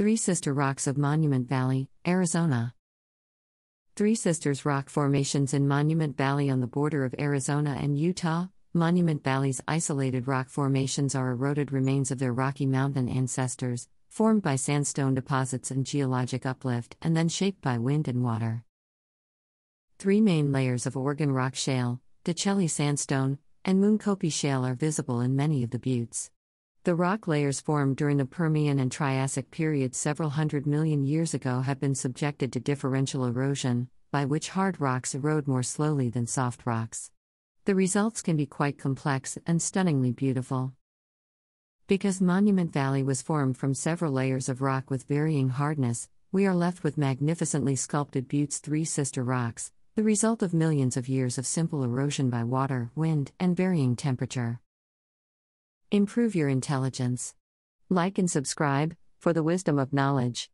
Three Sister Rocks of Monument Valley, Arizona. Three Sisters Rock formations in Monument Valley on the border of Arizona and Utah. Monument Valley's isolated rock formations are eroded remains of their Rocky Mountain ancestors, formed by sandstone deposits and geologic uplift, and then shaped by wind and water. Three main layers of Oregon rock shale, Decelli sandstone, and Moonkopi shale are visible in many of the buttes. The rock layers formed during the Permian and Triassic periods several hundred million years ago have been subjected to differential erosion, by which hard rocks erode more slowly than soft rocks. The results can be quite complex and stunningly beautiful. Because Monument Valley was formed from several layers of rock with varying hardness, we are left with magnificently sculpted Butte's three sister rocks, the result of millions of years of simple erosion by water, wind, and varying temperature. Improve your intelligence. Like and subscribe for the wisdom of knowledge.